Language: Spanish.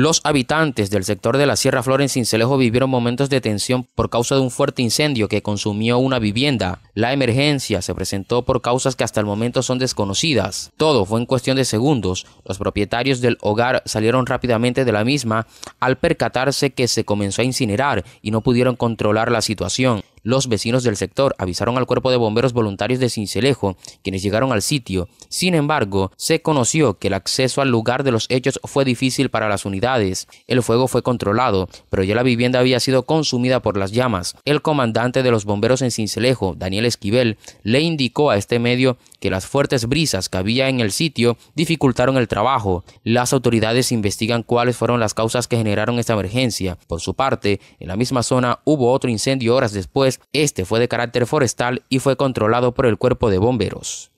Los habitantes del sector de la Sierra Florence, en vivieron momentos de tensión por causa de un fuerte incendio que consumió una vivienda. La emergencia se presentó por causas que hasta el momento son desconocidas. Todo fue en cuestión de segundos. Los propietarios del hogar salieron rápidamente de la misma al percatarse que se comenzó a incinerar y no pudieron controlar la situación. Los vecinos del sector avisaron al cuerpo de bomberos voluntarios de Cincelejo, quienes llegaron al sitio. Sin embargo, se conoció que el acceso al lugar de los hechos fue difícil para las unidades. El fuego fue controlado, pero ya la vivienda había sido consumida por las llamas. El comandante de los bomberos en Cincelejo, Daniel Esquivel, le indicó a este medio que las fuertes brisas que había en el sitio dificultaron el trabajo. Las autoridades investigan cuáles fueron las causas que generaron esta emergencia. Por su parte, en la misma zona hubo otro incendio horas después este fue de carácter forestal y fue controlado por el cuerpo de bomberos.